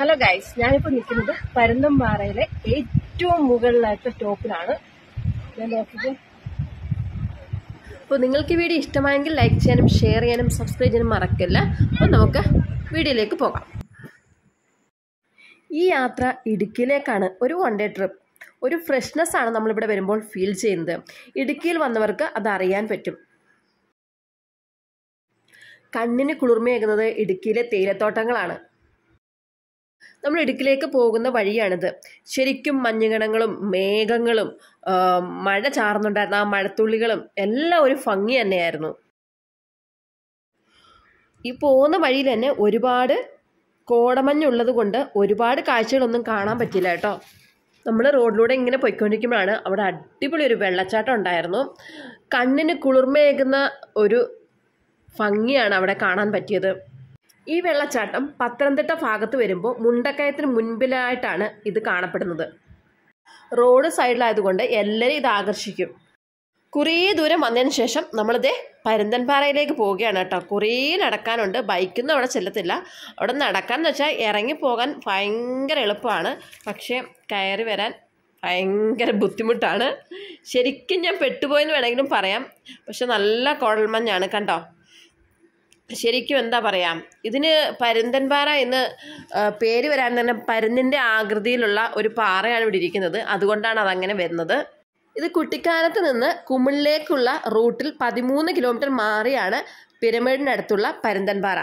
hello guys ഞാനിപ്പോൾ നിൽക്കുന്നത് പാറയിലെ ഏറ്റവും മുകളിലായിട്ട് ടോപ്പിലാണ് ഞാൻ നോക്കിയത് അപ്പോൾ നിങ്ങൾക്ക് വീഡിയോ ഇഷ്ടമായെങ്കിൽ ലൈക്ക് ചെയ്യാനും ഷെയർ ചെയ്യാനും സബ്സ്ക്രൈബ് ചെയ്യാനും മറക്കില്ല അപ്പോൾ നമുക്ക് വീഡിയോയിലേക്ക് പോകാം ഈ യാത്ര ഇടുക്കിയിലേക്കാണ് ഒരു വൺ ഡേ ട്രിപ്പ് ഒരു ഫ്രഷ്നെസ് ആണ് നമ്മളിവിടെ വരുമ്പോൾ ഫീൽ ചെയ്യുന്നത് ഇടുക്കിയിൽ വന്നവർക്ക് അത് അറിയാൻ പറ്റും കണ്ണിന് കുളിർമയേകുന്നത് ഇടുക്കിയിലെ തേയിലത്തോട്ടങ്ങളാണ് നമ്മൾ ഇടുക്കിലേക്ക് പോകുന്ന വഴിയാണിത് ശരിക്കും മഞ്ഞുകണങ്ങളും മേഘങ്ങളും മഴ ചാർന്നുണ്ടായിരുന്ന ആ മഴത്തുള്ളികളും എല്ലാം ഒരു ഭംഗി തന്നെയായിരുന്നു ഈ പോകുന്ന വഴിയിൽ തന്നെ ഒരുപാട് കോടമഞ്ഞുള്ളത് കൊണ്ട് ഒരുപാട് കാഴ്ചകളൊന്നും കാണാൻ പറ്റില്ല കേട്ടോ നമ്മൾ റോഡിലൂടെ ഇങ്ങനെ പോയിക്കൊണ്ടിരിക്കുമ്പോഴാണ് അവിടെ അടിപൊളി ഒരു വെള്ളച്ചാട്ടം ഉണ്ടായിരുന്നു കണ്ണിന് കുളിർമയേകുന്ന ഒരു ഭംഗിയാണ് അവിടെ കാണാൻ പറ്റിയത് ഈ വെള്ളച്ചാട്ടം പത്തനംതിട്ട ഭാഗത്ത് വരുമ്പോൾ മുണ്ടക്കയത്തിന് മുൻപിലായിട്ടാണ് ഇത് കാണപ്പെടുന്നത് റോഡ് സൈഡിലായതുകൊണ്ട് എല്ലാവരും ഇത് ആകർഷിക്കും കുറേ ദൂരം വന്നതിന് ശേഷം നമ്മളിതേ പരുന്തൻപാറയിലേക്ക് പോവുകയാണ് കേട്ടോ കുറേ നടക്കാനുണ്ട് ബൈക്കൊന്നും അവിടെ ചെല്ലത്തില്ല അവിടെ നടക്കാന്ന് വെച്ചാൽ ഇറങ്ങി പോകാൻ ഭയങ്കര എളുപ്പമാണ് പക്ഷേ കയറി വരാൻ ഭയങ്കര ബുദ്ധിമുട്ടാണ് ശരിക്കും ഞാൻ പെട്ടുപോയെന്ന് വേണമെങ്കിലും പറയാം പക്ഷെ നല്ല കുഴൽമഞ്ഞാണ് കണ്ടോ ശരിക്കും എന്താ പറയാം ഇതിന് പരുന്തൻപാറ എന്ന് പേര് വരാൻ തന്നെ പരുന്തിൻ്റെ ആകൃതിയിലുള്ള ഒരു പാറയാണ് ഇവിടെ ഇരിക്കുന്നത് അതുകൊണ്ടാണ് അതങ്ങനെ വരുന്നത് ഇത് കുട്ടിക്കാലത്ത് നിന്ന് കുമിളിലേക്കുള്ള റൂട്ടിൽ പതിമൂന്ന് കിലോമീറ്റർ മാറിയാണ് പിരമിഡിനടുത്തുള്ള പരുന്തൻപാറ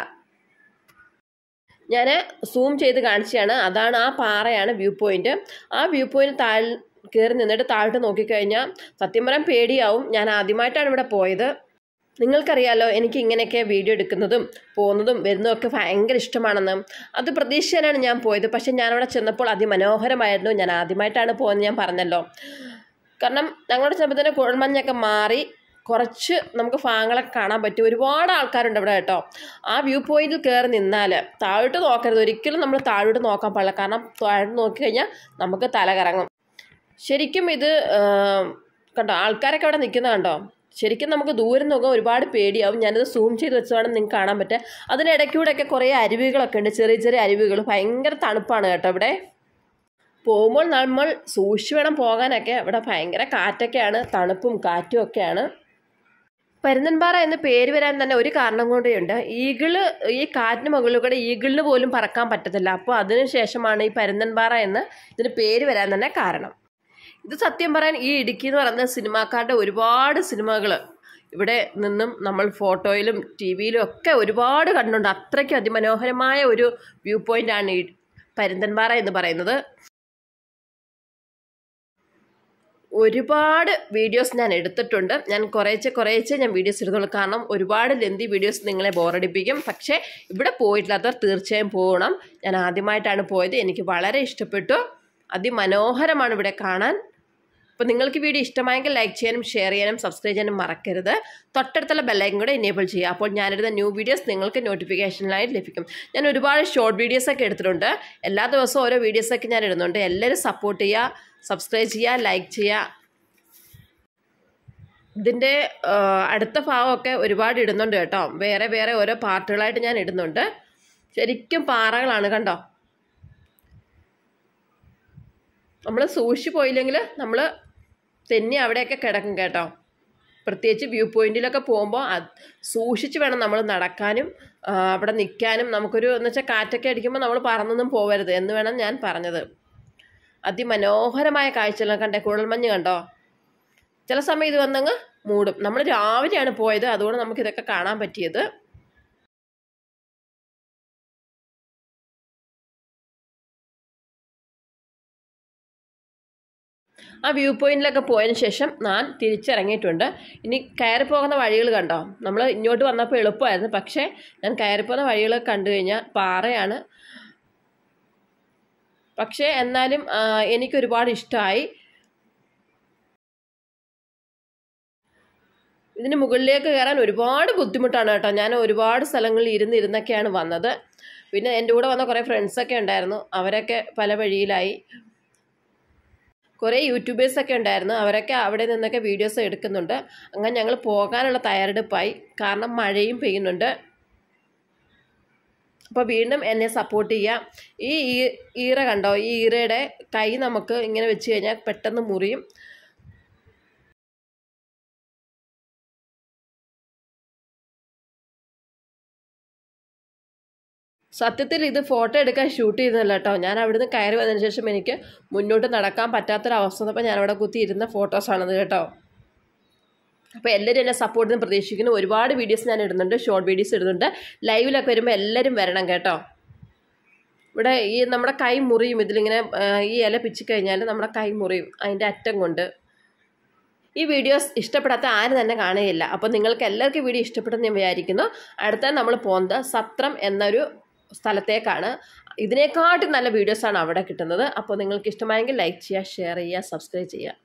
ഞാൻ സൂം ചെയ്ത് കാണിച്ചതാണ് അതാണ് ആ പാറയാണ് വ്യൂ പോയിൻറ്റ് ആ വ്യൂ പോയിൻറ്റ് താഴ് കയറി നിന്നിട്ട് താഴോട്ട് നോക്കിക്കഴിഞ്ഞാൽ സത്യം പറയാൻ പേടിയാവും ഞാൻ ആദ്യമായിട്ടാണ് ഇവിടെ പോയത് നിങ്ങൾക്കറിയാലോ എനിക്ക് ഇങ്ങനെയൊക്കെ വീഡിയോ എടുക്കുന്നതും പോകുന്നതും വരുന്നതും ഒക്കെ ഭയങ്കര ഇഷ്ടമാണെന്ന് അത് പ്രതീക്ഷയിലാണ് ഞാൻ പോയത് പക്ഷേ ഞാനവിടെ ചെന്നപ്പോൾ അതിമനോഹരമായിരുന്നു ഞാൻ ആദ്യമായിട്ടാണ് പോകുന്നത് ഞാൻ പറഞ്ഞല്ലോ കാരണം ഞങ്ങളുടെ ചെന്നപ്പോൾ തന്നെ കുഴൽമഞ്ഞൊക്കെ മാറി കുറച്ച് നമുക്ക് ഭാഗങ്ങളൊക്കെ കാണാൻ പറ്റും ഒരുപാട് ആൾക്കാരുണ്ട് ഇവിടെ കേട്ടോ ആ വ്യൂ പോയിന്റിൽ കയറി നിന്നാൽ താഴോട്ട് നോക്കരുത് ഒരിക്കലും നമ്മൾ താഴോട്ട് നോക്കാൻ പാടില്ല കാരണം താഴോട്ട് നോക്കിക്കഴിഞ്ഞാൽ നമുക്ക് തല കറങ്ങും ശരിക്കും ഇത് കണ്ടോ ആൾക്കാരൊക്കെ അവിടെ നിൽക്കുന്ന കണ്ടോ ശരിക്കും നമുക്ക് ദൂരം നോക്കാൻ ഒരുപാട് പേടിയാവും ഞാനത് സൂം ചെയ്ത് വെച്ചതാണ് നിങ്ങൾക്ക് കാണാൻ പറ്റുക അതിനിടയ്ക്കൂടെ ഒക്കെ കുറേ അരുവികളൊക്കെ ഉണ്ട് ചെറിയ ചെറിയ അരുവികൾ ഭയങ്കര തണുപ്പാണ് കേട്ടോ ഇവിടെ പോകുമ്പോൾ നമ്മൾ സൂക്ഷിച്ച് വേണം പോകാനൊക്കെ ഇവിടെ ഭയങ്കര കാറ്റൊക്കെയാണ് തണുപ്പും കാറ്റും ഒക്കെയാണ് പരുന്തൻപാറ എന്ന് പേര് വരാൻ തന്നെ ഒരു കാരണം കൂടെയുണ്ട് ഈഗിള് ഈ കാറ്റിന് മുകളിൽ കൂടെ ഈഗിളിന് പോലും പറക്കാൻ പറ്റത്തില്ല അപ്പോൾ അതിനുശേഷമാണ് ഈ പരുന്തൻപാറ എന്ന് ഇതിന് പേര് വരാൻ തന്നെ കാരണം ഇത് സത്യം പറയാൻ ഈ ഇടുക്കി എന്ന് പറയുന്ന സിനിമാക്കാരുടെ ഒരുപാട് സിനിമകൾ ഇവിടെ നിന്നും നമ്മൾ ഫോട്ടോയിലും ടി വിയിലും ഒക്കെ ഒരുപാട് കണ്ടുണ്ട് അത്രയ്ക്ക് അതിമനോഹരമായ ഒരു വ്യൂ ആണ് ഈ പരുന്തൻപാറ എന്ന് പറയുന്നത് ഒരുപാട് വീഡിയോസ് ഞാൻ എടുത്തിട്ടുണ്ട് ഞാൻ കുറേച്ചെ കുറേച്ചെ ഞാൻ വീഡിയോസ് എടുത്തുള്ളൂ കാരണം ഒരുപാട് ലെന്തി വീഡിയോസ് നിങ്ങളെ ബോറടിപ്പിക്കും പക്ഷേ ഇവിടെ പോയിട്ടില്ലാത്തവർ തീർച്ചയായും പോകണം ഞാൻ ആദ്യമായിട്ടാണ് പോയത് എനിക്ക് വളരെ ഇഷ്ടപ്പെട്ടു അതിമനോഹരമാണ് ഇവിടെ കാണാൻ അപ്പോൾ നിങ്ങൾക്ക് വീഡിയോ ഇഷ്ടമായെങ്കിൽ ലൈക്ക് ചെയ്യാനും ഷെയർ ചെയ്യാനും സബ്സ്ക്രൈബ് ചെയ്യാനും മറക്കരുത് തൊട്ടടുത്തുള്ള ബെല്ലൈക്കും കൂടെ എനേബിൾ ചെയ്യുക അപ്പോൾ ഞാനിടുന്ന ന്യൂ വീഡിയോസ് നിങ്ങൾക്ക് നോട്ടിഫിക്കേഷനിലായി ലഭിക്കും ഞാൻ ഒരുപാട് ഷോർട്ട് വീഡിയോസൊക്കെ എടുത്തിട്ടുണ്ട് എല്ലാ ദിവസവും ഓരോ വീഡിയോസൊക്കെ ഞാൻ ഇടുന്നുണ്ട് എല്ലാവരും സപ്പോർട്ട് ചെയ്യുക സബ്സ്ക്രൈബ് ചെയ്യുക ലൈക്ക് ചെയ്യുക ഇതിൻ്റെ അടുത്ത ഭാഗമൊക്കെ ഒരുപാട് ഇടുന്നുണ്ട് കേട്ടോ വേറെ വേറെ ഓരോ പാർട്ടുകളായിട്ട് ഞാൻ ഇടുന്നുണ്ട് ശരിക്കും പാറകളാണ് കണ്ടോ നമ്മൾ സൂക്ഷിച്ചു പോയില്ലെങ്കിൽ നമ്മൾ തന്നെ അവിടെയൊക്കെ കിടക്കും കേട്ടോ പ്രത്യേകിച്ച് വ്യൂ പോയിന്റിലൊക്കെ പോകുമ്പോൾ സൂക്ഷിച്ച് വേണം നമ്മൾ നടക്കാനും അവിടെ നിൽക്കാനും നമുക്കൊരു എന്ന് വെച്ചാൽ കാറ്റൊക്കെ അടിക്കുമ്പോൾ നമ്മൾ പറന്നൊന്നും പോകരുത് എന്ന് വേണം ഞാൻ പറഞ്ഞത് അതിമനോഹരമായ കാഴ്ചകളൊക്കെ കണ്ടേ കുഴൽമഞ്ഞ് കണ്ടോ ചില സമയം ഇത് വന്നങ്ങ് മൂടും നമ്മൾ രാവിലെയാണ് പോയത് അതുകൊണ്ട് നമുക്കിതൊക്കെ കാണാൻ പറ്റിയത് ആ വ്യൂ പോയിൻറ്റിലൊക്കെ പോയതിന് ശേഷം ഞാൻ തിരിച്ചിറങ്ങിയിട്ടുണ്ട് ഇനി കയറി പോകുന്ന വഴികൾ കണ്ടോ നമ്മൾ ഇങ്ങോട്ട് വന്നപ്പോൾ എളുപ്പമായിരുന്നു പക്ഷേ ഞാൻ കയറി പോകുന്ന വഴികൾ കണ്ടു കഴിഞ്ഞാൽ പാറയാണ് പക്ഷേ എന്നാലും എനിക്കൊരുപാട് ഇഷ്ടമായി ഇതിന് മുകളിലേക്ക് കയറാൻ ഒരുപാട് ബുദ്ധിമുട്ടാണ് കേട്ടോ ഞാൻ ഒരുപാട് സ്ഥലങ്ങളിൽ ഇരുന്നിരുന്നൊക്കെയാണ് വന്നത് പിന്നെ എൻ്റെ കൂടെ വന്ന കുറേ ഫ്രണ്ട്സൊക്കെ ഉണ്ടായിരുന്നു അവരൊക്കെ പല വഴിയിലായി കുറേ യൂട്യൂബേഴ്സൊക്കെ ഉണ്ടായിരുന്നു അവരൊക്കെ അവിടെ നിന്നൊക്കെ വീഡിയോസ് എടുക്കുന്നുണ്ട് അങ്ങനെ ഞങ്ങൾ പോകാനുള്ള തയ്യാറെടുപ്പായി കാരണം മഴയും പെയ്യുന്നുണ്ട് അപ്പോൾ വീണ്ടും എന്നെ സപ്പോർട്ട് ചെയ്യുക ഈ ഈറ കണ്ടോ ഈ ഈറയുടെ കൈ നമുക്ക് ഇങ്ങനെ വെച്ച് കഴിഞ്ഞാൽ പെട്ടെന്ന് മുറിയും സത്യത്തിൽ ഇത് ഫോട്ടോ എടുക്കാൻ ഷൂട്ട് ചെയ്തതല്ല കേട്ടോ ഞാൻ അവിടുന്ന് കയറി വന്നതിന് ശേഷം എനിക്ക് മുന്നോട്ട് നടക്കാൻ പറ്റാത്തൊരവസ്ഥ വന്നപ്പോൾ ഞാൻ അവിടെ കുത്തി ഇരുന്ന ഫോട്ടോസാണത് കേട്ടോ അപ്പോൾ എല്ലാവരും എന്നെ സപ്പോർട്ടിന് പ്രതീക്ഷിക്കുന്നു ഒരുപാട് വീഡിയോസ് ഞാൻ ഇടുന്നുണ്ട് ഷോർട്ട് വീഡിയോസ് ഇടുന്നുണ്ട് ലൈവിലൊക്കെ വരുമ്പോൾ എല്ലാവരും വരണം കേട്ടോ ഇവിടെ ഈ നമ്മുടെ കൈ മുറിയും ഇതിലിങ്ങനെ ഈ ഇല പിച്ചു കഴിഞ്ഞാൽ നമ്മുടെ കൈ മുറിയും അതിൻ്റെ അറ്റം കൊണ്ട് ഈ വീഡിയോസ് ഇഷ്ടപ്പെടാത്ത ആരും തന്നെ കാണുകയില്ല അപ്പോൾ നിങ്ങൾക്ക് എല്ലാവർക്കും വീഡിയോ ഇഷ്ടപ്പെടുന്ന ഞാൻ വിചാരിക്കുന്നു അടുത്ത നമ്മൾ പോകുന്നത് സത്രം എന്നൊരു സ്ഥലത്തേക്കാണ് ഇതിനേക്കാട്ടും നല്ല വീഡിയോസാണ് അവിടെ കിട്ടുന്നത് അപ്പോൾ നിങ്ങൾക്ക് ഇഷ്ടമായെങ്കിൽ ലൈക്ക് ചെയ്യുക ഷെയർ ചെയ്യുക സബ്സ്ക്രൈബ് ചെയ്യുക